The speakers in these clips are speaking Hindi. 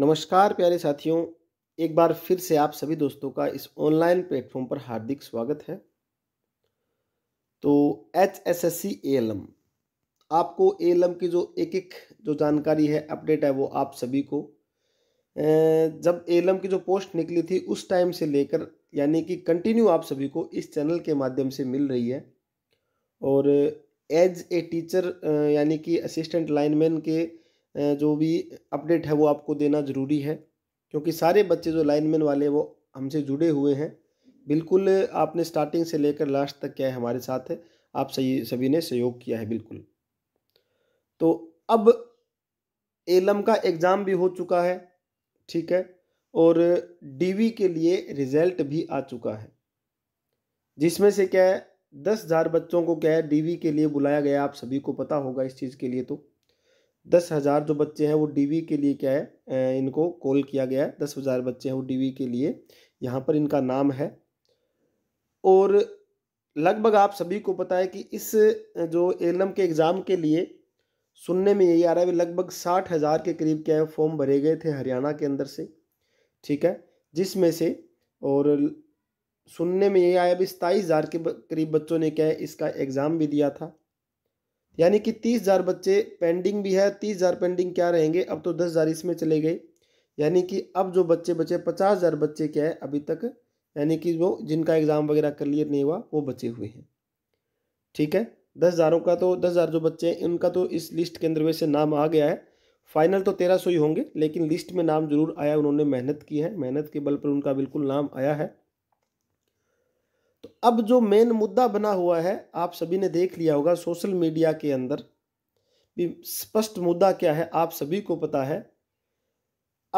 नमस्कार प्यारे साथियों एक बार फिर से आप सभी दोस्तों का इस ऑनलाइन प्लेटफॉर्म पर हार्दिक स्वागत है तो H S S C L M आपको एल एम की जो एक एक जो जानकारी है अपडेट है वो आप सभी को जब एल एम की जो पोस्ट निकली थी उस टाइम से लेकर यानी कि कंटिन्यू आप सभी को इस चैनल के माध्यम से मिल रही है और एज ए टीचर यानी कि असिस्टेंट लाइनमैन के जो भी अपडेट है वो आपको देना ज़रूरी है क्योंकि सारे बच्चे जो लाइनमैन वाले वो हमसे जुड़े हुए हैं बिल्कुल आपने स्टार्टिंग से लेकर लास्ट तक क्या है हमारे साथ है आप सही सभी ने सहयोग किया है बिल्कुल तो अब एलम का एग्ज़ाम भी हो चुका है ठीक है और डीवी के लिए रिजल्ट भी आ चुका है जिसमें से क्या है दस हज़ार बच्चों को क्या है डीवी के लिए बुलाया गया आप सभी को पता होगा इस चीज़ के लिए तो दस हज़ार जो बच्चे हैं वो डीवी के लिए क्या है इनको कॉल किया गया है दस हज़ार बच्चे हैं वो डीवी के लिए यहाँ पर इनका नाम है और लगभग आप सभी को पता है कि इस जो एलम के एग्ज़ाम के लिए सुनने में यही आ रहा है लगभग साठ हज़ार के करीब क्या है फॉर्म भरे गए थे हरियाणा के अंदर से ठीक है जिसमें से और सुनने में यही आया भी सताईस हज़ार के करीब बच्चों ने क्या है इसका एग्ज़ाम भी दिया था यानी कि तीस हज़ार बच्चे पेंडिंग भी है तीस हज़ार पेंडिंग क्या रहेंगे अब तो दस हज़ार इसमें चले गए यानी कि अब जो बच्चे बचे पचास हज़ार बच्चे क्या है अभी तक यानी कि वो जिनका एग्ज़ाम वगैरह क्लियर नहीं हुआ वो बचे हुए हैं ठीक है दस हज़ारों का तो दस हज़ार जो बच्चे हैं उनका तो इस लिस्ट के अंदर वैसे नाम आ गया है फाइनल तो तेरह सौ ही होंगे लेकिन लिस्ट में नाम जरूर आया उन्होंने मेहनत की है मेहनत के बल पर उनका बिल्कुल नाम आया है तो अब जो मेन मुद्दा बना हुआ है आप सभी ने देख लिया होगा सोशल मीडिया के अंदर भी स्पष्ट मुद्दा क्या है आप सभी को पता है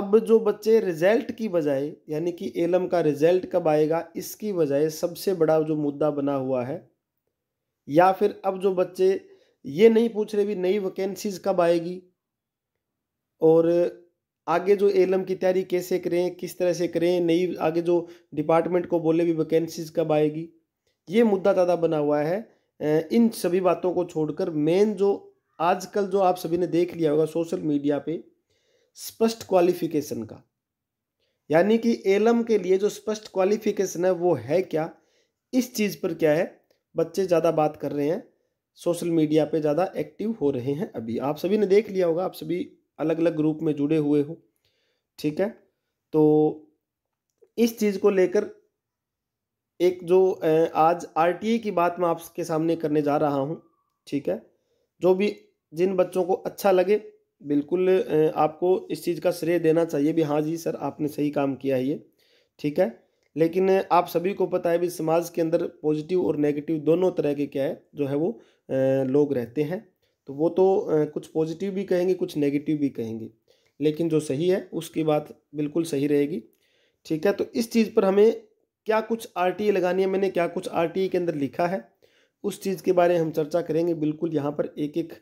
अब जो बच्चे रिजल्ट की बजाय यानी कि एलम का रिजल्ट कब आएगा इसकी बजाय सबसे बड़ा जो मुद्दा बना हुआ है या फिर अब जो बच्चे ये नहीं पूछ रहे भी नई वैकेंसीज कब आएगी और आगे जो एलम की तैयारी कैसे करें किस तरह से करें नई आगे जो डिपार्टमेंट को बोले भी वैकेंसीज कब आएगी ये मुद्दा ज़्यादा बना हुआ है इन सभी बातों को छोड़कर मेन जो आजकल जो आप सभी ने देख लिया होगा सोशल मीडिया पे स्पष्ट क्वालिफिकेशन का यानी कि एलम के लिए जो स्पष्ट क्वालिफिकेशन है वो है क्या इस चीज़ पर क्या है बच्चे ज़्यादा बात कर रहे हैं सोशल मीडिया पे ज़्यादा एक्टिव हो रहे हैं अभी आप सभी ने देख लिया होगा आप सभी अलग अलग ग्रुप में जुड़े हुए हो ठीक है तो इस चीज़ को लेकर एक जो आज आरटीई की बात मैं आपके सामने करने जा रहा हूँ ठीक है जो भी जिन बच्चों को अच्छा लगे बिल्कुल आपको इस चीज़ का श्रेय देना चाहिए भी हाँ जी सर आपने सही काम किया है ये ठीक है लेकिन आप सभी को पता है भी समाज के अंदर पॉजिटिव और नेगेटिव दोनों तरह के क्या है जो है वो लोग रहते हैं तो वो तो कुछ पॉजिटिव भी कहेंगे कुछ नेगेटिव भी कहेंगे लेकिन जो सही है उसकी बात बिल्कुल सही रहेगी ठीक है तो इस चीज़ पर हमें क्या कुछ आर लगानी है मैंने क्या कुछ आर के अंदर लिखा है उस चीज़ के बारे में हम चर्चा करेंगे बिल्कुल यहाँ पर एक एक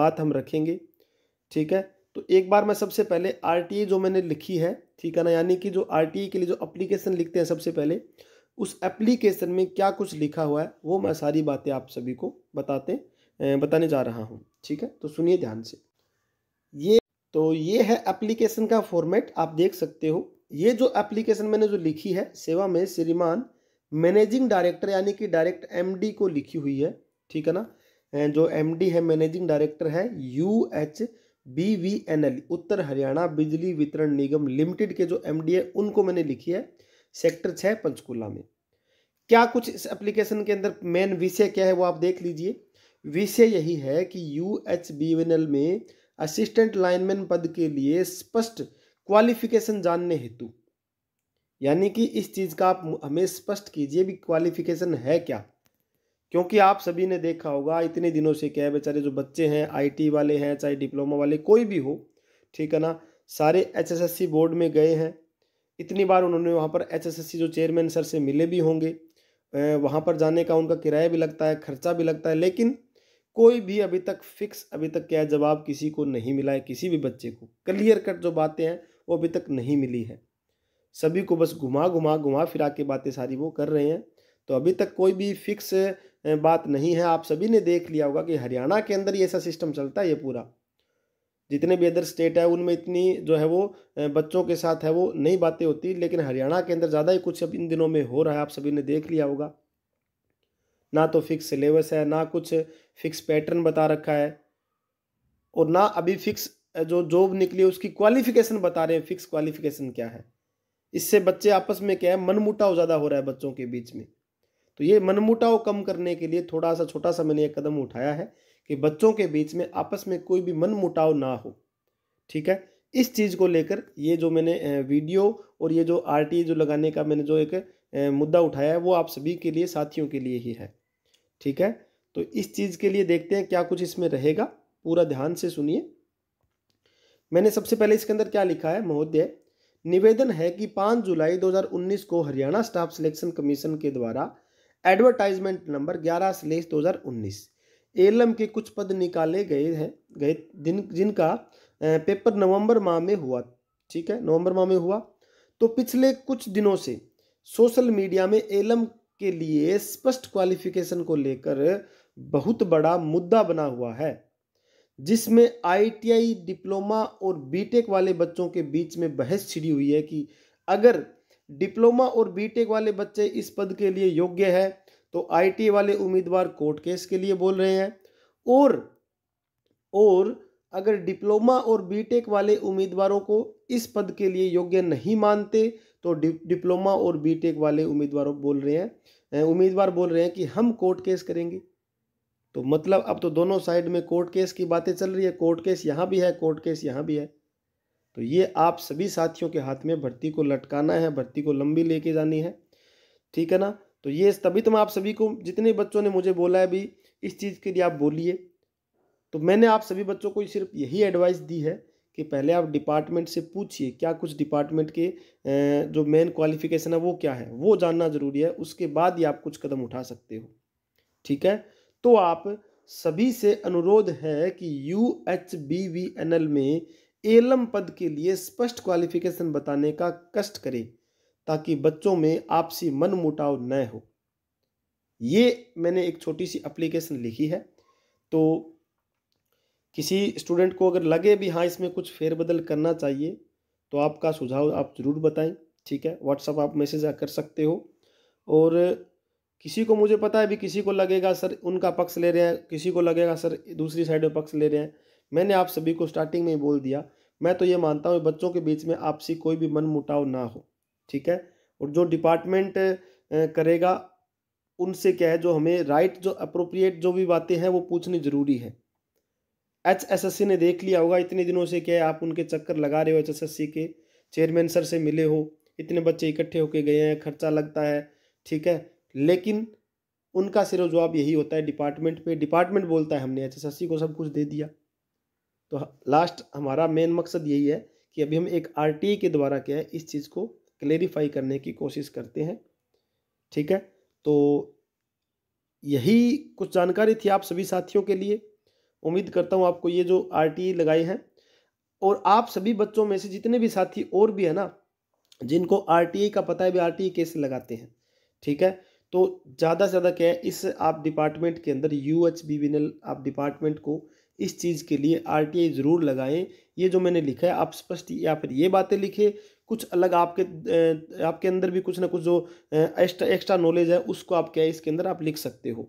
बात हम रखेंगे ठीक है तो एक बार मैं सबसे पहले आर जो मैंने लिखी है ठीक है ना यानी कि जो आर के लिए जो अप्लीकेशन लिखते हैं सबसे पहले उस एप्लीकेशन में क्या कुछ लिखा हुआ है वो मैं सारी बातें आप सभी को बताते बताने जा रहा हूँ ठीक है तो सुनिए ध्यान से ये तो ये है एप्लीकेशन का फॉर्मेट आप देख सकते हो ये जो एप्लीकेशन मैंने जो लिखी है सेवा में श्रीमान मैनेजिंग डायरेक्टर यानी कि डायरेक्ट एमडी को लिखी हुई है ठीक है ना जो एमडी है मैनेजिंग डायरेक्टर है U H B V N L Uttar Haryana Bijli Vitran निगम लिमिटेड के जो एमडी है उनको मैंने लिखी है सेक्टर छः पंचकूला में क्या कुछ इस एप्लीकेशन के अंदर मेन विषय क्या है वो आप देख लीजिए विषय यही है कि यू एच एल में असिस्टेंट लाइनमैन पद के लिए स्पष्ट क्वालिफिकेशन जानने हेतु यानी कि इस चीज़ का आप हमें स्पष्ट कीजिए भी क्वालिफिकेशन है क्या क्योंकि आप सभी ने देखा होगा इतने दिनों से क्या है बेचारे जो बच्चे हैं आईटी वाले हैं चाहे डिप्लोमा वाले कोई भी हो ठीक है ना सारे एचएसएससी बोर्ड में गए हैं इतनी बार उन्होंने वहाँ पर एचएसएससी जो चेयरमैन सर से मिले भी होंगे वहाँ पर जाने का उनका किराया भी लगता है खर्चा भी लगता है लेकिन कोई भी अभी तक फिक्स अभी तक क्या जवाब किसी को नहीं मिला है किसी भी बच्चे को क्लियर कट जो बातें हैं वो अभी तक नहीं मिली है सभी को बस घुमा घुमा घुमा फिरा के बातें सारी वो कर रहे हैं तो अभी तक कोई भी फिक्स बात नहीं है आप सभी ने देख लिया होगा कि हरियाणा के अंदर ही ऐसा सिस्टम चलता है ये पूरा जितने भी अदर स्टेट है उनमें इतनी जो है वो बच्चों के साथ है वो नई बातें होती लेकिन हरियाणा के अंदर ज़्यादा ही कुछ अब इन दिनों में हो रहा है आप सभी ने देख लिया होगा ना तो फिक्स सिलेबस है ना कुछ फिक्स पैटर्न बता रखा है और ना अभी फिक्स जो जॉब निकली उसकी क्वालिफिकेशन बता रहे हैं फिक्स क्वालिफिकेशन क्या है इससे बच्चे आपस में क्या है मनमुटाव ज़्यादा हो रहा है बच्चों के बीच में तो ये मनमुटाव कम करने के लिए थोड़ा सा छोटा सा मैंने एक कदम उठाया है कि बच्चों के बीच में आपस में कोई भी मनमुटाव ना हो ठीक है इस चीज़ को लेकर ये जो मैंने वीडियो और ये जो आर जो लगाने का मैंने जो एक मुद्दा उठाया है वो आप सभी के लिए साथियों के लिए ही है ठीक है तो इस चीज़ के लिए देखते हैं क्या कुछ इसमें रहेगा पूरा ध्यान से सुनिए मैंने सबसे पहले इसके अंदर क्या लिखा है महोदय निवेदन है कि 5 जुलाई 2019 को हरियाणा स्टाफ सिलेक्शन कमीशन के द्वारा एडवर्टाइजमेंट नंबर 11 स्लेश 2019 एलम के कुछ पद निकाले गए हैं गए दिन जिनका पेपर नवंबर माह में हुआ ठीक है नवंबर माह में हुआ तो पिछले कुछ दिनों से सोशल मीडिया में एलम के लिए स्पष्ट क्वालिफिकेशन को लेकर बहुत बड़ा मुद्दा बना हुआ है जिसमें आईटीआई डिप्लोमा और बीटेक वाले बच्चों के बीच में बहस छिड़ी हुई है कि अगर डिप्लोमा और बीटेक वाले बच्चे इस पद के लिए योग्य है तो आई वाले उम्मीदवार कोर्ट केस के लिए बोल रहे हैं और और अगर डिप्लोमा और बीटेक वाले उम्मीदवारों को इस पद के लिए योग्य नहीं मानते तो डि, डिप्लोमा और बीटेक वाले उम्मीदवारों बोल रहे हैं उम्मीदवार बोल रहे हैं कि हम कोर्ट केस करेंगे तो मतलब अब तो दोनों साइड में कोर्ट केस की बातें चल रही है कोर्ट केस यहाँ भी है कोर्ट केस यहाँ भी है तो ये आप सभी साथियों के हाथ में भर्ती को लटकाना है भर्ती को लंबी लेके जानी है ठीक है ना तो ये तभी तो मैं आप सभी को जितने बच्चों ने मुझे बोला है अभी इस चीज़ के लिए आप बोलिए तो मैंने आप सभी बच्चों को सिर्फ यही एडवाइस दी है कि पहले आप डिपार्टमेंट से पूछिए क्या कुछ डिपार्टमेंट के जो मेन क्वालिफिकेशन है वो क्या है वो जानना ज़रूरी है उसके बाद ही आप कुछ कदम उठा सकते हो ठीक है तो आप सभी से अनुरोध है कि U H B V N L में एलम पद के लिए स्पष्ट क्वालिफिकेशन बताने का कष्ट करें ताकि बच्चों में आपसी मन मुटाव न हो ये मैंने एक छोटी सी एप्लीकेशन लिखी है तो किसी स्टूडेंट को अगर लगे भी हाँ इसमें कुछ फेरबदल करना चाहिए तो आपका सुझाव आप ज़रूर बताएं ठीक है व्हाट्सअप आप मैसेज कर सकते हो और किसी को मुझे पता है भी किसी को लगेगा सर उनका पक्ष ले रहे हैं किसी को लगेगा सर दूसरी साइड में पक्ष ले रहे हैं मैंने आप सभी को स्टार्टिंग में ही बोल दिया मैं तो ये मानता हूँ बच्चों के बीच में आपसी कोई भी मन मुटाव ना हो ठीक है और जो डिपार्टमेंट करेगा उनसे क्या है जो हमें राइट जो अप्रोप्रिएट जो भी बातें हैं वो पूछनी ज़रूरी है एच एस एस सी ने देख लिया होगा इतने दिनों से क्या है आप उनके चक्कर लगा रहे हो एच एस एस सी के चेयरमैन सर से मिले हो इतने बच्चे इकट्ठे होके गए हैं खर्चा लगता है ठीक है लेकिन उनका सिर्फ जवाब यही होता है डिपार्टमेंट पे डिपार्टमेंट बोलता है हमने एच एस एस सी को सब कुछ दे दिया तो लास्ट हमारा मेन मकसद यही है कि अभी हम एक आर टी e के द्वारा क्या है इस चीज़ को क्लेरिफाई करने की कोशिश करते हैं ठीक है तो यही कुछ जानकारी थी आप सभी साथियों के लिए उम्मीद करता हूँ आपको ये जो आर लगाई है और आप सभी बच्चों में से जितने भी साथी और भी है ना जिनको आर का पता है भी आर कैसे लगाते हैं ठीक है तो ज़्यादा से ज़्यादा क्या है इस आप डिपार्टमेंट के अंदर यू एच आप डिपार्टमेंट को इस चीज़ के लिए आर ज़रूर लगाएं ये जो मैंने लिखा है आप स्पष्ट या फिर ये बातें लिखें कुछ अलग आपके आपके अंदर भी कुछ ना कुछ जो एक्स्ट्रा एक्स्ट्रा नॉलेज है उसको आप क्या है इसके अंदर आप लिख सकते हो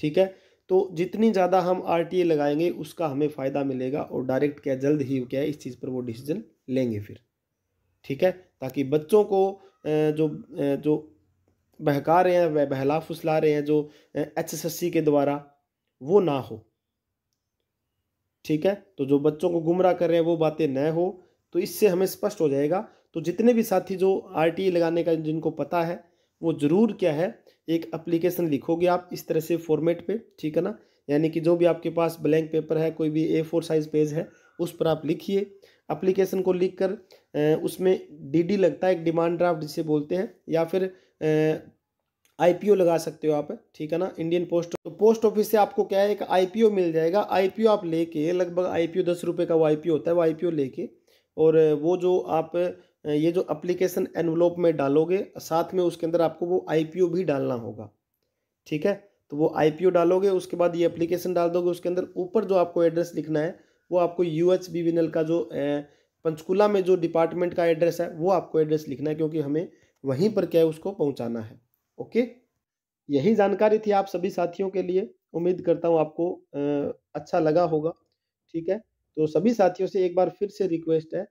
ठीक है तो जितनी ज़्यादा हम आर लगाएंगे उसका हमें फ़ायदा मिलेगा और डायरेक्ट क्या जल्द ही क्या है इस चीज़ पर वो डिसीजन लेंगे फिर ठीक है ताकि बच्चों को जो जो बहका रहे हैं वह बहला फुसला रहे हैं जो एच के द्वारा वो ना हो ठीक है तो जो बच्चों को गुमराह कर रहे हैं वो बातें न हो तो इससे हमें स्पष्ट हो जाएगा तो जितने भी साथी जो आर लगाने का जिनको पता है वो ज़रूर क्या है एक अप्लीकेशन लिखोगे आप इस तरह से फॉर्मेट पे ठीक है ना यानी कि जो भी आपके पास ब्लैंक पेपर है कोई भी ए फोर साइज पेज है उस पर आप लिखिए अप्लीकेशन को लिख कर उसमें डी लगता है एक डिमांड ड्राफ्ट जिसे बोलते हैं या फिर आईपीओ लगा सकते हो आप ठीक है ना इंडियन पोस्ट तो पोस्ट ऑफिस से आपको क्या है एक आईपीओ मिल जाएगा आईपीओ आप लेके लगभग आईपीओ पी दस रुपये का वो आईपीओ होता है वो आईपीओ लेके और वो जो आप ये जो अप्लीकेशन एनवलोप में डालोगे साथ में उसके अंदर आपको वो आई भी डालना होगा ठीक है तो वो आई डालोगे उसके बाद ये एप्लीकेशन डाल दोगे उसके अंदर ऊपर जो आपको एड्रेस लिखना है वो आपको यू एच का जो पंचकुला में जो डिपार्टमेंट का एड्रेस है वो आपको एड्रेस लिखना है क्योंकि हमें वहीं पर क्या है उसको पहुंचाना है ओके यही जानकारी थी आप सभी साथियों के लिए उम्मीद करता हूँ आपको अच्छा लगा होगा ठीक है तो सभी साथियों से एक बार फिर से रिक्वेस्ट है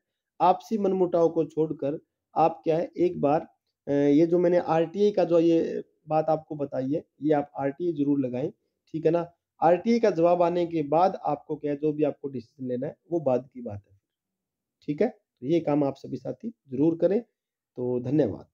आपसी मनमुटाव को छोड़कर आप क्या है एक बार ये जो मैंने आर का जो ये बात आपको बताई है ये आप आर जरूर लगाएं ठीक है ना आर का जवाब आने के बाद आपको क्या है जो भी आपको डिसीजन लेना है वो बाद की बात है ठीक है तो ये काम आप सभी साथी जरूर करें तो धन्यवाद